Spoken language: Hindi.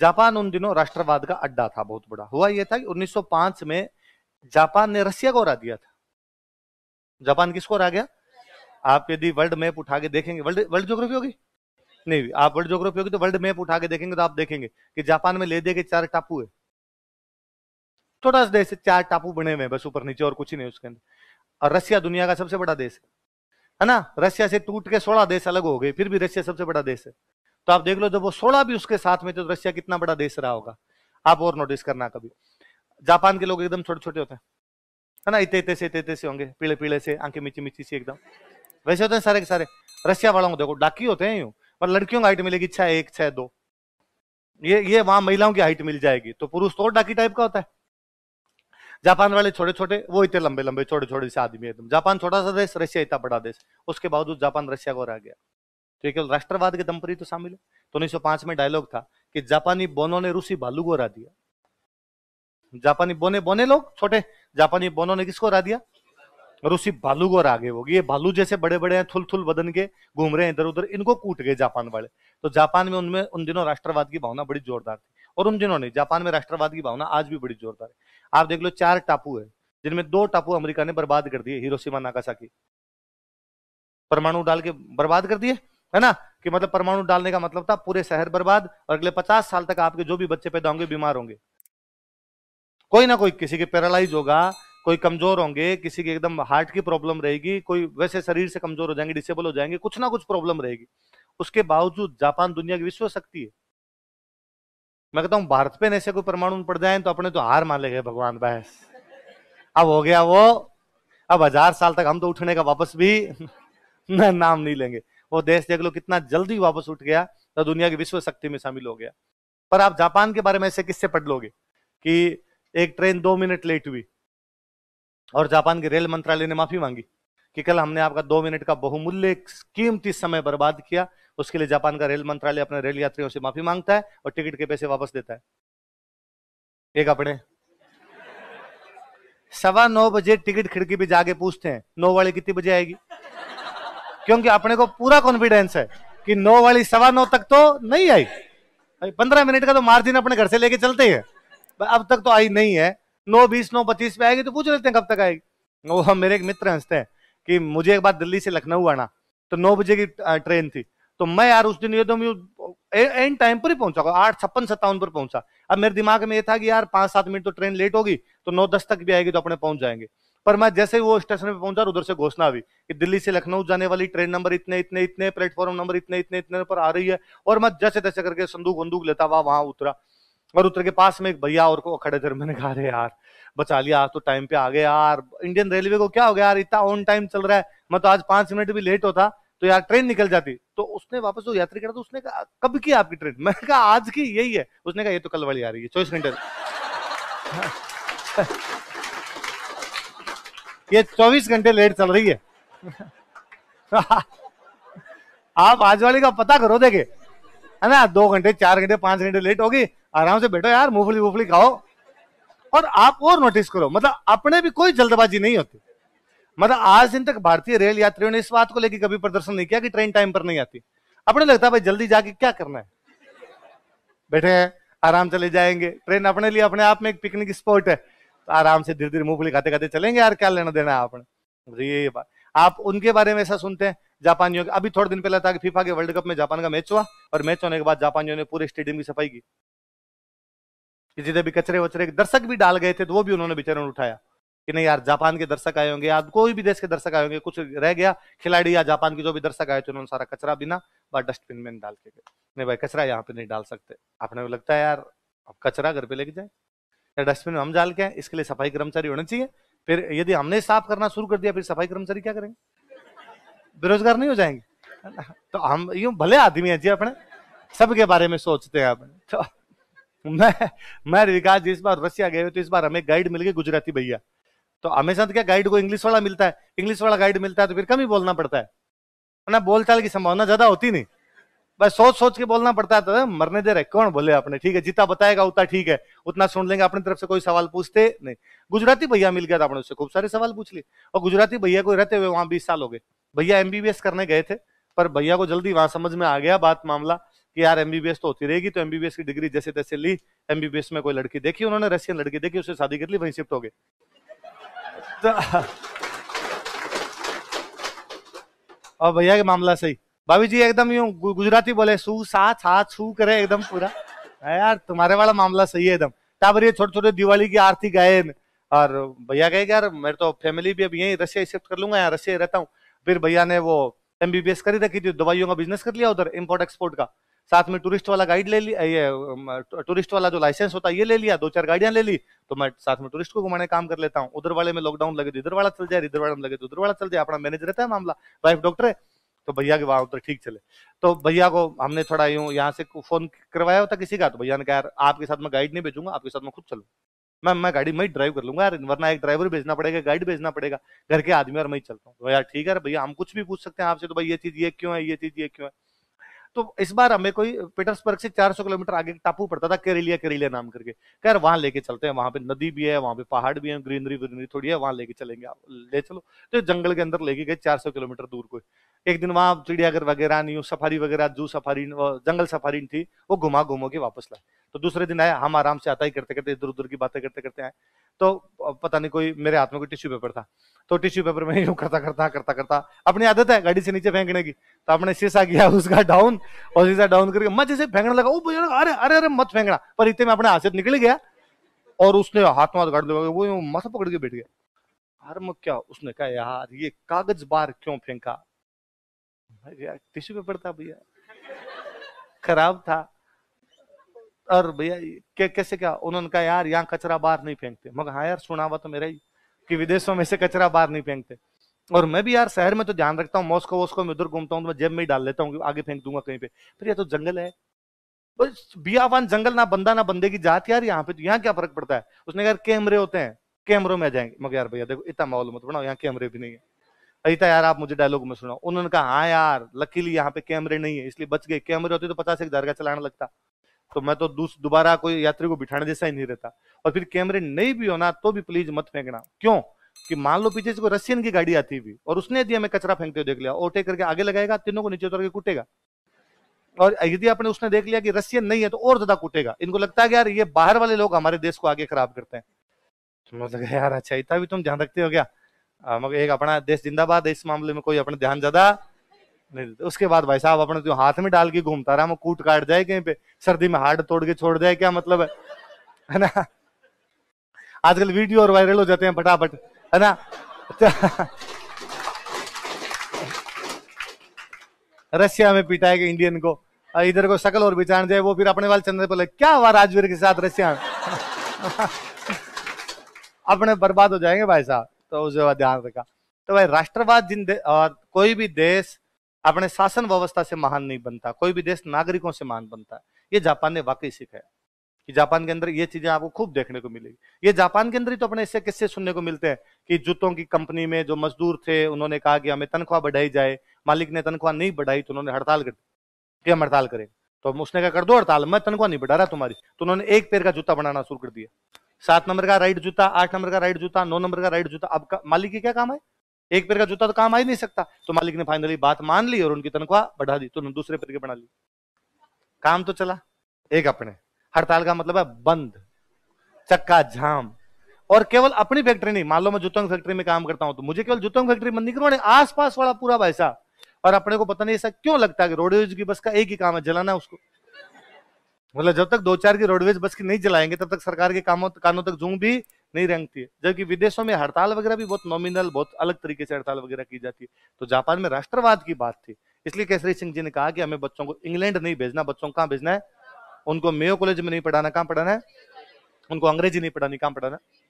जापान उन दिनों राष्ट्रवाद का अड्डा था बहुत बड़ा हुआ यह था कि 1905 में जापान ने रसिया को हरा दिया था जापान किसको हरा गया आप यदि वर्ल्ड मैप उठा के देखेंगे वर्ल्ड वर्ल्ड ज्योग्राफी होगी नहीं आप वर्ल्ड ज्योग्राफी होगी तो वर्ल्ड मैप उठा के देखेंगे तो आप देखेंगे कि जापान में ले दे के चार टापू है छोटा सा देश है चार टापू बने हुए बस ऊपर नीचे और कुछ ही नहीं उसके अंदर और रसिया दुनिया का सबसे बड़ा देश है है ना रशिया से टूट के सोलह देश अलग हो गए फिर भी रशिया सबसे बड़ा देश है तो आप देख लो जब वो सोडा भी उसके साथ में तो रशिया कितना बड़ा देश रहा होगा आप और नोटिस करना कभी जापान के लोग एकदम छोटे छोटे होते हैं है ना इतने इतने से इतने इतने से होंगे पीले पीले से आंखें मिची मिची सी एकदम वैसे होते हैं सारे के सारे रशिया वालों को देखो डाकी होते हैं यूं पर लड़कियों की हाइट मिलेगी छह एक छह दो ये ये वहां महिलाओं की हाइट मिल जाएगी तो पुरुष तो डाकी टाइप का होता है जापान वाले छोटे छोटे वो इतने लंबे लंबे छोटे छोटे से आदमी एकदम जापान छोटा सा देश रशिया इतना बड़ा देश उसके बावजूद जापान रशिया को रह गया तो केवल राष्ट्रवाद के दम पर ही तो शामिल है तो उन्नीस में डायलॉग था कि जापानी बोनों ने रूसी भालू को हरा दिया जापानी बोने बोने लोग छोटे जापानी बोनों ने किसको हरा दिया रूसी भालू को आगे वो ये भालू जैसे बड़े बड़े हैं थुल थुल बदन के घूम रहे हैं इधर उधर इनको कूट गए जापान वाले तो जापान में उनमें उन दिनों राष्ट्रवाद की भावना बड़ी जोरदार थी और उन दिनों ने जापान में राष्ट्रवाद की भावना आज भी बड़ी जोरदार है आप देख लो चार टापू है जिनमें दो टापू अमेरिका ने बर्बाद कर दिए हिरोशिमा नाकासाकी परमाणु डाल के बर्बाद कर दिए है ना कि मतलब परमाणु डालने का मतलब था पूरे शहर बर्बाद और अगले पचास साल तक आपके जो भी बच्चे पैदा होंगे बीमार होंगे कोई ना कोई किसी के पैरालाइज होगा कोई कमजोर होंगे किसी की एकदम हार्ट की प्रॉब्लम रहेगी कोई वैसे शरीर से कमजोर हो जाएंगे डिसेबल हो जाएंगे कुछ ना कुछ प्रॉब्लम रहेगी उसके बावजूद जापान दुनिया की विश्व शक्ति है मैं कहता हूँ भारत पे ऐसे कोई परमाणु पड़ जाए तो अपने तो हार मान ले गए भगवान बहस अब हो गया वो अब हजार साल तक हम तो उठने का वापस भी नाम नहीं लेंगे वो देश देख लो कितना जल्दी वापस उठ गया तो दुनिया की विश्व शक्ति में शामिल हो गया पर आप जापान के बारे में ऐसे किससे पढ़ लोगे कि एक ट्रेन दो मिनट लेट हुई और जापान के रेल मंत्रालय ने माफी मांगी कि कल हमने आपका दो मिनट का बहुमूल्य कीमती समय बर्बाद किया उसके लिए जापान का रेल मंत्रालय अपने रेल यात्रियों से माफी मांगता है और टिकट के पैसे वापस देता है एक अपने सवा नौ बजे टिकट खिड़की पे जाके पूछते हैं नौ वाले कितने बजे आएगी क्योंकि अपने को पूरा कॉन्फिडेंस है कि नौ वाली सवा नौ तक तो नहीं आई पंद्रह मिनट का तो मार्जिन अपने घर से लेके चलते हैं अब तक तो आई नहीं है नौ बीस नौ पच्चीस पे आएगी तो पूछ लेते हैं कब तक आएगी वो हम मेरे एक मित्र हंसते हैं कि मुझे एक बार दिल्ली से लखनऊ आना तो नौ बजे की ट्रेन थी तो मैं यार उस दिन ये तो एंड टाइम पर ही पहुंचा आठ छप्पन सत्तावन पर पहुंचा अब मेरे दिमाग में ये था कि यार पांच सात मिनट तो ट्रेन लेट होगी तो नौ दस तक भी आएगी तो अपने पहुंच जाएंगे पर मैं जैसे ही वो स्टेशन पे पहुंचा उधर से घोषणा हुई कि दिल्ली से लखनऊ जाने वाली ट्रेन नंबर इतने इतने इतने प्लेटफॉर्म नंबर इतने इतने इतने पर आ रही है और मैं जैसे तैसे करके संदूक वंदूक लेता हुआ वहां उतरा और उतर के पास में एक भैया और को खड़े थे मैंने कहा अरे यार बचा लिया आज तो टाइम पे आ गए यार इंडियन रेलवे को क्या हो गया यार इतना ऑन टाइम चल रहा है मैं तो आज पांच मिनट भी लेट होता तो यार ट्रेन निकल जाती तो उसने वापस जो यात्री करा तो उसने कहा कब की आपकी ट्रेन मैंने कहा आज की यही है उसने कहा ये तो कल वाली आ रही है चौबीस घंटे ये 24 घंटे लेट चल रही है आप आज वाले का पता करो देखे है ना दो घंटे चार घंटे पांच घंटे लेट होगी आराम से बैठो यार मूंगफली वूफली खाओ और आप और नोटिस करो मतलब अपने भी कोई जल्दबाजी नहीं होती मतलब आज दिन तक भारतीय रेल यात्रियों ने इस बात को लेकर कभी प्रदर्शन नहीं किया कि ट्रेन टाइम पर नहीं आती अपने लगता है भाई जल्दी जाके क्या करना है बैठे हैं आराम चले जाएंगे ट्रेन अपने लिए अपने आप में एक पिकनिक स्पॉट है आराम से धीरे धीरे मूंगफली खाते खाते चलेंगे यार क्या लेना देना आपने तो ये बात आप उनके बारे में ऐसा सुनते हैं जापानियों के अभी थोड़े दिन पहले था कि फीफा के वर्ल्ड कप में जापान का मैच हुआ और मैच होने के बाद जापानियों ने पूरे स्टेडियम की सफाई की जितने भी कचरे वचरे दर्शक भी डाल गए थे तो वो भी उन्होंने बेचारों ने उठाया कि नहीं यार जापान के दर्शक आए होंगे या कोई भी देश के दर्शक आए होंगे कुछ रह गया खिलाड़ी या जापान के जो भी दर्शक आए थे उन्होंने सारा कचरा बिना वह डस्टबिन में डाल के गए नहीं भाई कचरा यहाँ पे नहीं डाल सकते आपने लगता है यार अब कचरा घर पे लेके जाए डस्टबिन में हम डाल के हैं इसके लिए सफाई कर्मचारी होने चाहिए फिर यदि हमने साफ करना शुरू कर दिया फिर सफाई कर्मचारी क्या करेंगे बेरोजगार नहीं हो जाएंगे तो हम यूं भले आदमी है जी अपने सबके बारे में सोचते हैं अपने तो मैं मैं विकास जी इस बार रसिया गए तो इस बार हमें गाइड मिल गई गुजराती भैया तो हमेशा तो क्या गाइड को इंग्लिश वाला मिलता है इंग्लिश वाला गाइड मिलता है तो फिर कम ही बोलना पड़ता है ना बोलचाल की संभावना ज्यादा होती नहीं भाई सोच सोच के बोलना पड़ता है तो मरने दे रहे कौन बोले आपने ठीक है जितना बताएगा उतना ठीक है उतना सुन लेंगे अपनी तरफ से कोई सवाल पूछते नहीं गुजराती भैया मिल गया था अपने उससे खूब सारे सवाल पूछ लिए और गुजराती भैया को रहते हुए वहां बीस साल हो गए भैया एमबीबीएस करने गए थे पर भैया को जल्दी वहां समझ में आ गया बात मामला कि यार एमबीबीएस तो होती रहेगी तो एमबीबीएस की डिग्री जैसे तैसे ली एमबीबीएस में कोई लड़की देखी उन्होंने रशियन लड़की देखी उसे शादी कर ली वहीं शिफ्ट हो गए और तो, भैया के मामला सही भाभी जी एकदम यू गुजराती बोले सू सा छा छू करे एकदम पूरा यार तुम्हारे वाला मामला सही है एकदम टाबर ये छोटे छोटे दिवाली की आरती गाये और भैया कहे यार मेरे तो फैमिली भी अब यही रशिया शिफ्ट कर लूंगा यार रशिया रहता हूँ फिर भैया ने वो एम बी बी एस करी रखी थी दवाइयों का बिजनेस कर लिया उधर इम्पोर्ट एक्सपोर्ट का साथ में टूरिस्ट वाला गाइड ले लिया ये टूरिस्ट वाला जो लाइसेंस होता है ये ले लिया दो चार गाड़ियां ले ली तो मैं साथ में टूरिस्ट को घुमाने काम कर लेता हूँ उधर वाले में लॉकडाउन लगे तो इधर वाला चल जाए इधर वाला लगे तो उधर वाला चल जाए अपना मैनेज रहता है मामला वाइफ डॉक्टर है तो भैया के वहां उतर ठीक चले तो भैया को हमने थोड़ा यूं यहाँ से फोन करवाया होता किसी का तो भैया ने कहा यार आपके साथ मैं गाइड नहीं भेजूंगा आपके साथ मैं खुद चलूँ मैं मैं गाड़ी मई ड्राइव कर लूंगा यार वरना एक ड्राइवर भेजना पड़ेगा गाइड भेजना पड़ेगा घर के आदमी और मैं ही चलता हूँ तो यार ठीक है यार भैया हम कुछ भी पूछ सकते हैं आपसे तो भाई ये चीज ये क्यों है ये चीज ये क्यों है तो इस बार हमें कोई पीटर्सबर्ग से 400 किलोमीटर आगे टापू पड़ता था केरेलिया केरेलिया नाम करके खैर वहां लेके चलते हैं वहां पे नदी भी है वहां पे पहाड़ भी है ग्रीनरी व्रीनरी थोड़ी है वहां लेके चलेंगे आप ले चलो तो जंगल के अंदर लेके गए चार किलोमीटर दूर को एक दिन वहां चिड़ियाघर वगैरह नहीं सफारी वगैरह जू सफारी जंगल सफारी थी वो घुमा घुमा के वापस लाए तो दूसरे दिन आया हम आराम से आता ही करते करते इधर उधर की बातें करते करते आए तो पता नहीं कोई मेरे हाथ में कोई टिश्यू पेपर था तो टिश्यू पेपर में यूं करता करता करता करता अपनी आदत है गाड़ी से नीचे फेंकने की तो आपने शीशा किया उसका डाउन और शीशा डाउन करके मत जैसे फेंकने लगा वो अरे अरे अरे मत फेंकना पर इतने में अपने हाथ से निकल गया और उसने हाथ में हाथ गाड़ लगा वो मत पकड़ के बैठ गया यार मैं क्या उसने कहा यार ये कागज बार क्यों फेंका टिश्यू पेपर था भैया खराब था और भैया के, कैसे क्या उन्होंने कहा यार यहाँ कचरा बाहर नहीं फेंकते मगर हाँ यार सुना हुआ तो मेरा ही कि विदेशों में से कचरा बाहर नहीं फेंकते और मैं भी यार शहर में तो ध्यान रखता हूँ मॉस्को वॉस्को में उधर घूमता हूँ तो मैं जेब में ही डाल लेता हूँ आगे फेंक दूंगा कहीं पे फिर यह तो जंगल है बियावान जंगल ना बंदा ना बंदे की जात यार यहाँ पे तो यहाँ क्या फर्क पड़ता है उसने यार कैमरे होते हैं कैमरों में आ जाएंगे मगर यार भैया देखो इतना माहौल मत बनाओ यहाँ कैमरे भी नहीं है अच्छा यार आप मुझे डायलॉग में सुनाओ उन्होंने कहा हाँ यार लकीली यहाँ पे कैमरे नहीं है इसलिए बच गए कैमरे होते तो पचास एक दरगाह का चलाना लगता तो मैं तो दोबारा कोई यात्री को बिठाने जैसा ही नहीं रहता और फिर कैमरे नहीं भी होना तो भी प्लीज मत फेंकना क्यों कि मान लो पीछे से कोई रशियन की गाड़ी आती हुई और उसने यदि हमें कचरा फेंकते हुए देख लिया ओवरटेक करके आगे लगाएगा तीनों को नीचे उतर के कूटेगा और यदि आपने उसने देख लिया कि रशियन नहीं है तो और ज्यादा कूटेगा इनको लगता है कि यार ये बाहर वाले लोग हमारे देश को आगे खराब करते हैं तो लगा यार अच्छा इतना भी तुम ध्यान रखते हो क्या मगर एक अपना देश जिंदाबाद इस मामले में कोई अपना ध्यान ज्यादा नहीं देते उसके बाद भाई साहब अपने तो हाथ में डाल के घूमता रहा हम कूट काट जाए कहीं पे सर्दी में हार्ड तोड़ के छोड़ जाए क्या मतलब है है ना आजकल वीडियो और वायरल हो जाते हैं फटाफट है ना रशिया में पिटाएगा इंडियन को इधर को सकल और बिछान जाए वो फिर अपने वाले चंद्र पर क्या हुआ राजवीर के साथ रशिया अपने बर्बाद हो जाएंगे भाई साहब तो उसे ध्यान रखा तो भाई राष्ट्रवाद जिन और कोई भी देश अपने शासन व्यवस्था से महान नहीं बनता कोई भी देश नागरिकों से महान बनता है ये जापान ने वाकई सिखाया कि जापान के अंदर ये चीजें आपको खूब देखने को मिलेगी ये जापान के अंदर ही तो अपने इससे किससे सुनने को मिलते हैं कि जूतों की कंपनी में जो मजदूर थे उन्होंने कहा कि हमें तनख्वाह बढ़ाई जाए मालिक ने तनख्वाह नहीं बढ़ाई तो उन्होंने हड़ताल कर दी कि हम हड़ताल करें तो उसने कहा कर दो हड़ताल मैं तनख्वाह नहीं बढ़ा रहा तुम्हारी तो उन्होंने एक पैर का जूता बनाना शुरू कर दिया सात नंबर का राइट जूता आठ नंबर का राइट जूता नौ नंबर का राइट जूता अब मालिक की क्या काम है एक पैर का जूता तो काम आ ही नहीं सकता तो मालिक ने फाइनली बात मान ली और उनकी तनख्वाह बढ़ा दी तो दूसरे पैर के बढ़ा ली काम तो चला एक अपने हड़ताल का मतलब है बंद चक्का झाम और केवल अपनी फैक्ट्री नहीं मान लो मैं जूतों की फैक्ट्री में काम करता हूं तो मुझे केवल जूतों की फैक्ट्री बंद नहीं आस आसपास वाला पूरा पैसा और अपने को पता नहीं ऐसा क्यों लगता है कि रोडवेज की बस का एक ही काम है जलाना उसको मतलब जब तक दो चार की रोडवेज बस की नहीं जलाएंगे तब तक सरकार के कामों कानों तक जूं भी नहीं रंगती है जबकि विदेशों में हड़ताल वगैरह भी बहुत नॉमिनल बहुत अलग तरीके से हड़ताल वगैरह की जाती है तो जापान में राष्ट्रवाद की बात थी इसलिए केसरी सिंह जी ने कहा कि हमें बच्चों को इंग्लैंड नहीं भेजना बच्चों को कहाँ भेजना है उनको मेयो कॉलेज में नहीं पढ़ाना कहाँ पढ़ाना है उनको अंग्रेजी नहीं पढ़ानी कहाँ पढ़ाना